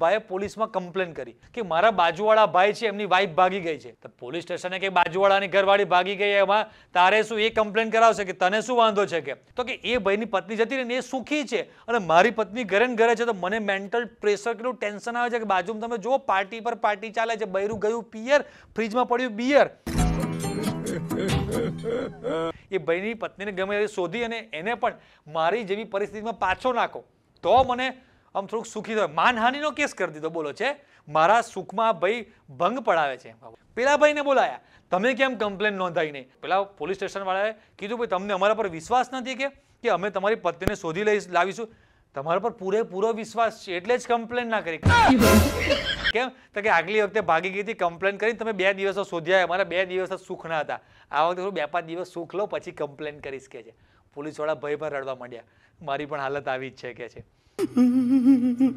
ભાઈએ પોલીસમાં કમ્પ્લેન કરી કે મારા બાજુવાળા ભાઈ છે એમની વાઈફ ભાગી ગઈ છે તો પોલીસ સ્ટેશને કે બાજુવાળાની ઘરવાળી ભાગી ગઈ એમાં તારે શું એ કમ્પ્લેન કરાવશે કે તને શું વાંધો છે કે તો કે એ ભાઈની પત્ની જતી રહીને એ સુખી છે અને મારી પત્ની ઘરે ઘરે છે તો મને મેન્ટલ પ્રેશર કેટલું ટેન્શન આવે છે કે બાજુમાં તમે જો પાર્ટી પર પાર્ટી ચાલે છે બૈરું ગયું પિયર ફ્રીજમાં પડ્યું બિયર એ ભાઈની પત્નીને ગમે શોધી અને એને પણ મારી જેવી પરિસ્થિતિમાં પાછો નાખો તો મને આમ થોડુંક સુખી થયો માનહાનિનો કેસ કરી દીધો બોલો છે મારા સુખમાં ભાઈ ભંગ પડાવે છે પેલા ભાઈને બોલાયા તમે કેમ કમ્પ્લેન નોંધાવી નહીં પેલા પોલીસ સ્ટેશનવાળાએ કીધું ભાઈ તમને અમારા પર વિશ્વાસ નથી કે કે અમે તમારી પત્નીને શોધી લઈ લાવીશું તમારા પર પૂરેપૂરો વિશ્વાસ છે એટલે જ કમ્પ્લેન ના કરી કેમ તો કે આગલી વખતે ભાગી ગઈ હતી કમ્પ્લેન કરીને તમે બે દિવસો શોધ્યા અમારા બે દિવસ સુખ ના હતા આ વખતે બે પાંચ દિવસ સુખ લો પછી કમ્પ્લેન કરીશ કે છે પોલીસવાળા ભયભર રડવા માંડ્યા મારી પણ હાલત આવી જ છે કે છે